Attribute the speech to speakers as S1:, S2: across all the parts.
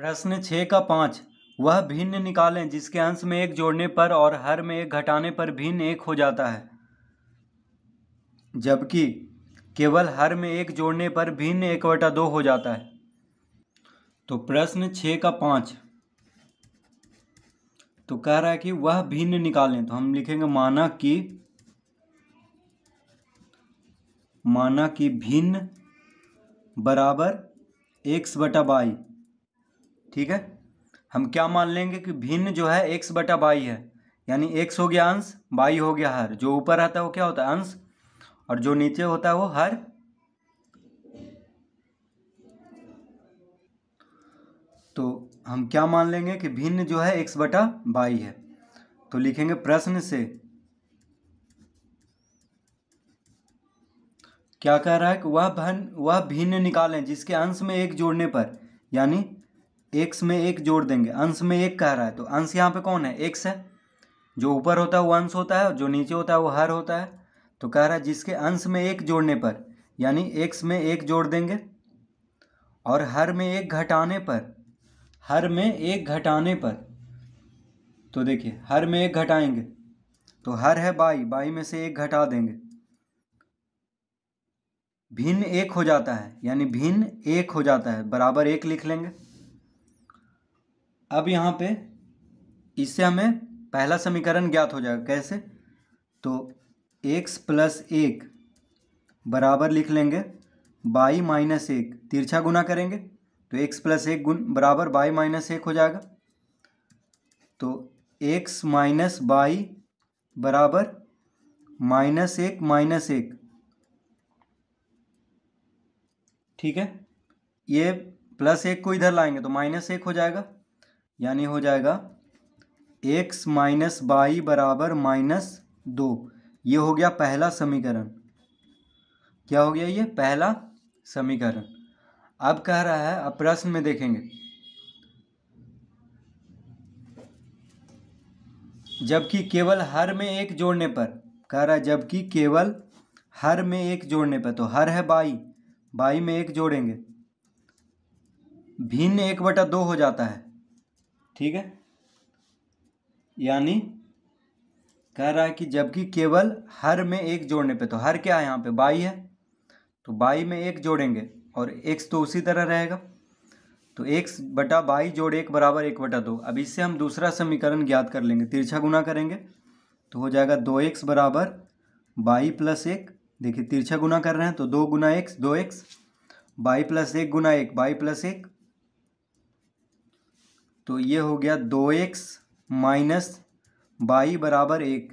S1: प्रश्न छः का पाँच वह भिन्न निकालें जिसके अंश में एक जोड़ने पर और हर में एक घटाने पर भिन्न एक हो जाता है जबकि केवल हर में एक जोड़ने पर भिन्न एक बटा दो हो जाता है तो प्रश्न छः का पाँच तो कह रहा है कि वह भिन्न निकालें तो हम लिखेंगे माना कि माना कि भिन्न बराबर एक्स बटा बाई ठीक है हम क्या मान लेंगे कि भिन्न जो है एक्स बटा बाई है यानी एक्स हो गया अंश बाई हो गया हर जो ऊपर रहता है वो क्या होता है अंश और जो नीचे होता है वो हर तो हम क्या मान लेंगे कि भिन्न जो है एक्स बटा बाई है तो लिखेंगे प्रश्न से क्या कह रहा है कि वह भन वह भिन्न निकालें जिसके अंश में एक जोड़ने पर यानी एक्स में एक जोड़ देंगे अंश में एक कह रहा है तो अंश यहाँ पे कौन है एक्स है जो ऊपर होता है वो अंश होता है और जो नीचे होता है वो हर होता है तो कह रहा है जिसके अंश में एक जोड़ने पर यानी एक्स में एक जोड़ देंगे और हर में एक घटाने पर हर में एक घटाने पर तो देखिए हर में एक घटाएंगे तो हर है बाई बाई में से एक घटा देंगे भिन्न एक हो जाता है यानी भिन्न एक हो जाता है बराबर एक लिख लेंगे अब यहाँ पे इससे हमें पहला समीकरण ज्ञात हो जाएगा कैसे तो एक्स प्लस एक बराबर लिख लेंगे बाई माइनस एक तिरछा गुना करेंगे तो एक्स प्लस एक गुण बराबर बाई माइनस एक हो जाएगा तो एक्स माइनस बाई बराबर माइनस एक माइनस एक ठीक है ये प्लस एक को इधर लाएंगे तो माइनस एक हो जाएगा यानी हो जाएगा एक्स माइनस बाई बराबर माइनस दो ये हो गया पहला समीकरण क्या हो गया ये पहला समीकरण अब कह रहा है अब प्रश्न में देखेंगे जबकि केवल हर में एक जोड़ने पर कह रहा है जबकि केवल हर में एक जोड़ने पर तो हर है बाई बाई में एक जोड़ेंगे भिन्न एक बटा दो हो जाता है ठीक है यानी कह रहा है कि जबकि केवल हर में एक जोड़ने पे तो हर क्या है यहाँ पे बाई है तो बाई में एक जोड़ेंगे और एक तो उसी तरह रहेगा तो एक बटा बाई जोड़ एक बराबर एक बटा दो अब इससे हम दूसरा समीकरण ज्ञात कर लेंगे तिरछा गुना करेंगे तो हो जाएगा दो एक्स बराबर बाई प्लस एक देखिए तिरछा गुना कर रहे हैं तो दो गुना एक्स दो एक्स बाई प्लस एक गुना एक बाई प्लस एक तो ये हो गया दो एक्स माइनस बाई बराबर एक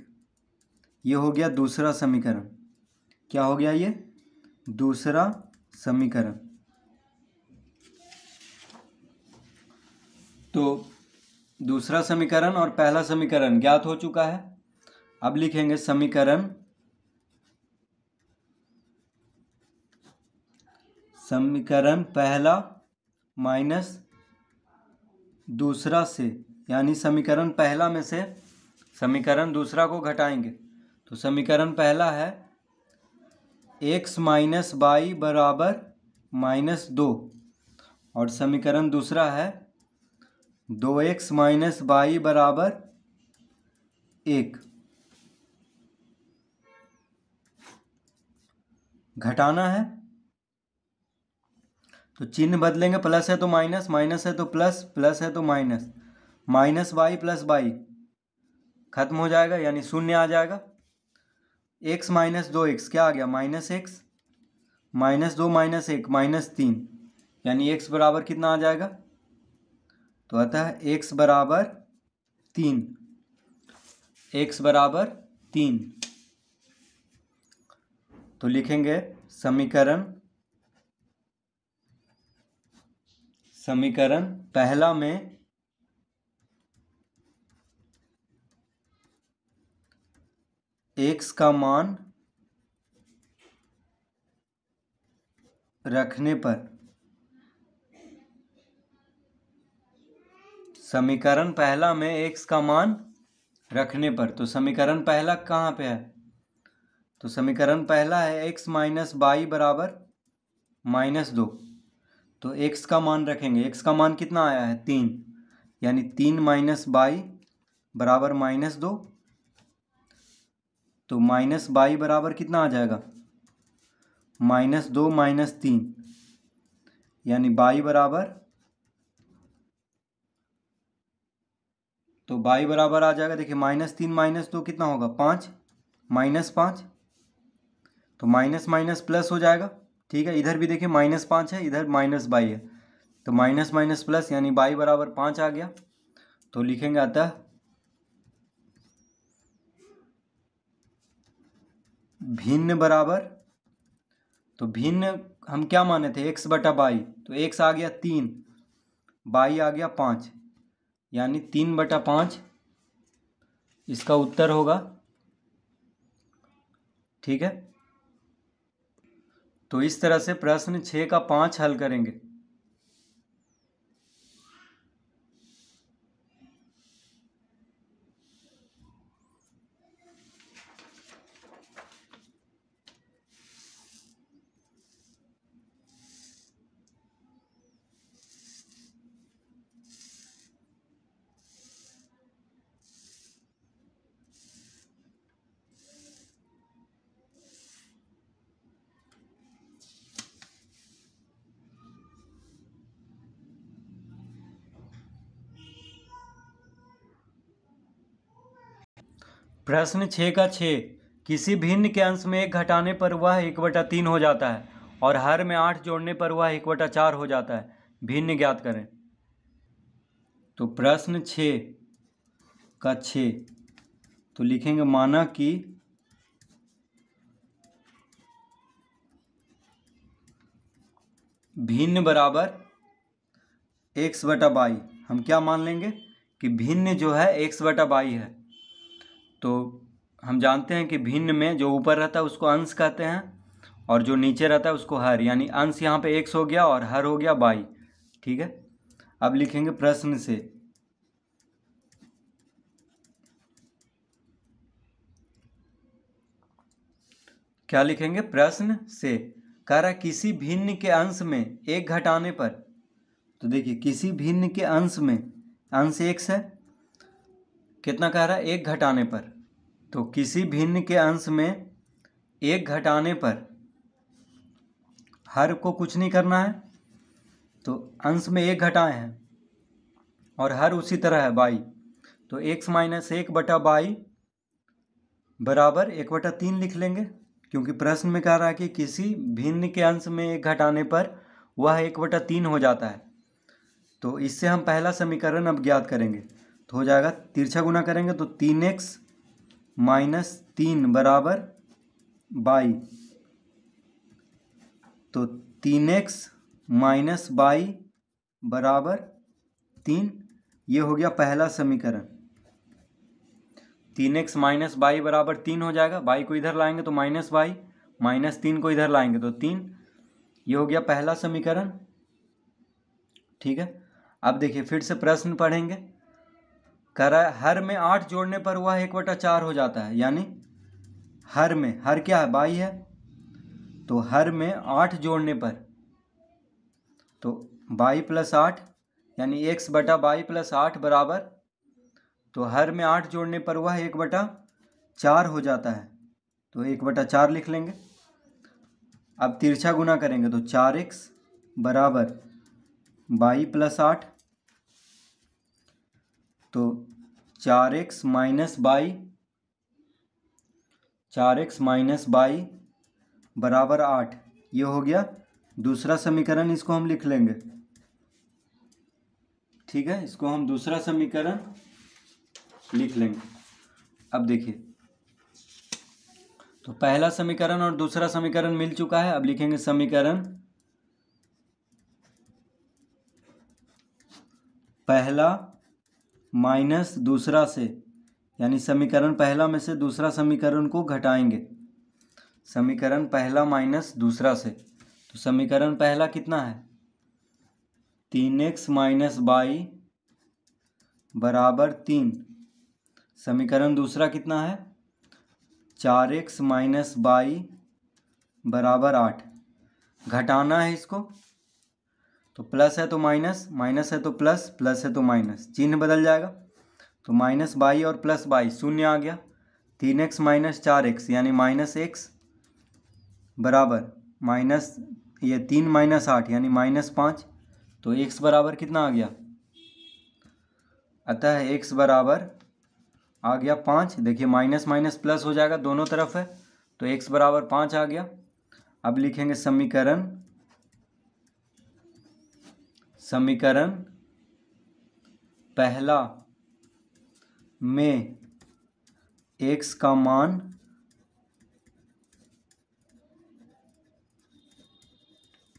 S1: ये हो गया दूसरा समीकरण क्या हो गया ये दूसरा समीकरण तो दूसरा समीकरण और पहला समीकरण ज्ञात हो चुका है अब लिखेंगे समीकरण समीकरण पहला माइनस दूसरा से यानी समीकरण पहला में से समीकरण दूसरा को घटाएंगे तो समीकरण पहला है एक्स माइनस वाई बराबर माइनस दो और समीकरण दूसरा है दो एक्स माइनस वाई बराबर एक घटाना है तो चिन्ह बदलेंगे प्लस है तो माइनस माइनस है तो प्लस प्लस है तो minus minus y plus y खत्म हो जाएगा यानी शून्य आ जाएगा एक्स माइनस दो एक्स क्या आ गया माइनस एक्स माइनस दो माइनस एक माइनस तीन यानी एक्स बराबर कितना आ जाएगा तो अतः एक्स बराबर तीन एक्स बराबर तीन तो लिखेंगे समीकरण समीकरण पहला में एक्स का मान रखने पर समीकरण पहला में एक्स का मान रखने पर तो समीकरण पहला कहाँ पे है तो समीकरण पहला है एक्स माइनस बाई बराबर माइनस दो तो एक्स का मान रखेंगे एक्स का मान कितना आया है तीन यानी तीन माइनस बाई बराबर माइनस दो तो माइनस बाई बराबर कितना आ जाएगा माइनस दो माइनस तीन यानी बाई बराबर तो बाई बराबर आ जाएगा देखिए माइनस तीन माइनस दो कितना होगा पाँच माइनस पाँच तो माइनस माइनस प्लस हो जाएगा ठीक है इधर भी देखिए माइनस पाँच है इधर माइनस बाई है तो माइनस माइनस प्लस यानी बाई बराबर पाँच आ गया तो लिखेंगे अतः भिन्न बराबर तो भिन्न हम क्या माने थे एक्स बटा बाई तो एक्स आ गया तीन बाई आ गया पाँच यानी तीन बटा पाँच इसका उत्तर होगा ठीक है तो इस तरह से प्रश्न छः का पाँच हल करेंगे प्रश्न छः का छः किसी भिन्न के अंश में एक घटाने पर वह एक बटा तीन हो जाता है और हर में आठ जोड़ने पर वह एक बटा चार हो जाता है भिन्न ज्ञात करें तो प्रश्न छः का छः तो लिखेंगे माना कि भिन्न बराबर एक्स बटा बाई हम क्या मान लेंगे कि भिन्न जो है एक्स बटा बाई है तो हम जानते हैं कि भिन्न में जो ऊपर रहता है उसको अंश कहते हैं और जो नीचे रहता है उसको हर यानी अंश यहाँ पे एक्स हो गया और हर हो गया बाई ठीक है अब लिखेंगे प्रश्न से क्या लिखेंगे प्रश्न से कह रहा किसी भिन्न के अंश में एक घटाने पर तो देखिए किसी भिन्न के अंश में अंश एक्स है कितना कह रहा है एक घटाने पर तो किसी भिन्न के अंश में एक घटाने पर हर को कुछ नहीं करना है तो अंश में एक घटाए हैं और हर उसी तरह है बाई तो एक्स माइनस एक बटा बाई बराबर एक बटा तीन लिख लेंगे क्योंकि प्रश्न में कह रहा है कि किसी भिन्न के अंश में एक घटाने पर वह एक बटा तीन हो जाता है तो इससे हम पहला समीकरण अब ज्ञात करेंगे तो हो जाएगा तिरछा गुना करेंगे तो तीन एक्स माइनस तीन बराबर बाई तो तीन एक्स माइनस बाई बराबर तीन ये हो गया पहला समीकरण तीन एक्स माइनस बाई बराबर तीन हो जाएगा बाई को इधर लाएंगे तो माइनस बाई माइनस तीन को इधर लाएंगे तो तीन ये हो गया पहला समीकरण ठीक है अब देखिए फिर से प्रश्न पढ़ेंगे है हर में आठ जोड़ने पर वह एक बटा चार हो जाता है यानी हर में हर क्या है बाई है तो हर में आठ जोड़ने पर तो बाई प्लस आठ यानी एक्स बटा बाई प्लस आठ बराबर तो हर में आठ जोड़ने पर वह एक बटा चार हो जाता है तो एक बटा चार लिख लेंगे अब तिरछा गुना करेंगे तो चार एक्स बराबर बाई प्लस आठ तो चार एक्स माइनस बाई चार एक्स माइनस बाई बराबर आठ ये हो गया दूसरा समीकरण इसको हम लिख लेंगे ठीक है इसको हम दूसरा समीकरण लिख लेंगे अब देखिए तो पहला समीकरण और दूसरा समीकरण मिल चुका है अब लिखेंगे समीकरण पहला माइनस दूसरा से यानी समीकरण पहला में से दूसरा समीकरण को घटाएंगे समीकरण पहला माइनस दूसरा से तो समीकरण पहला कितना है तीन एक्स माइनस बाई बराबर तीन समीकरण दूसरा कितना है चार एक्स माइनस बाई बराबर आठ घटाना है इसको तो प्लस है तो माइनस माइनस है तो प्लस प्लस है तो माइनस चिन्ह बदल जाएगा तो माइनस बाई और प्लस बाई शून्य आ गया तीन एक्स माइनस चार एक्स यानी माइनस एक्स बराबर माइनस ये तीन माइनस आठ यानी माइनस पाँच तो एक्स बराबर कितना आ गया अतः एक्स बराबर आ गया पाँच देखिए माइनस माइनस प्लस हो जाएगा दोनों तरफ है तो एक्स बराबर पाँच आ गया अब लिखेंगे समीकरण समीकरण पहला में एक्स का मान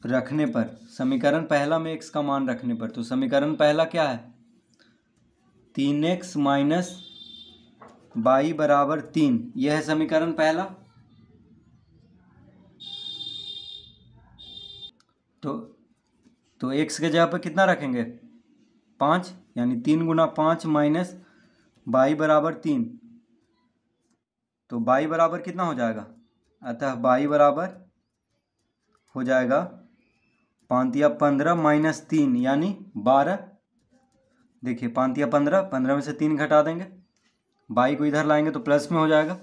S1: रखने पर समीकरण पहला में एक्स का मान रखने पर तो समीकरण पहला क्या है तीन एक्स माइनस बाई बराबर तीन यह है समीकरण पहला तो तो एक्स के जगह पर कितना रखेंगे पाँच यानी तीन गुना पाँच माइनस बाई बराबर तीन तो बाई बराबर कितना हो जाएगा अतः बाई बराबर हो जाएगा पांतिया पंद्रह माइनस तीन यानी बारह देखिए पांतिया पंद्रह पंद्रह में से तीन घटा देंगे बाई को इधर लाएंगे तो प्लस में हो जाएगा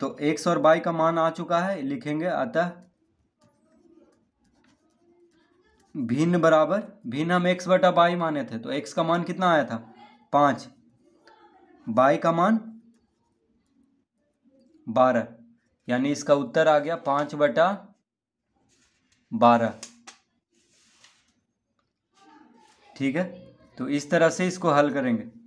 S1: तो एक्स और बाई का मान आ चुका है लिखेंगे अतः भिन्न बराबर भिन्न हम एक्स बटा बाई माने थे तो एक्स का मान कितना आया था पाँच बाई का मान बारह यानी इसका उत्तर आ गया पाँच बटा बारह ठीक है तो इस तरह से इसको हल करेंगे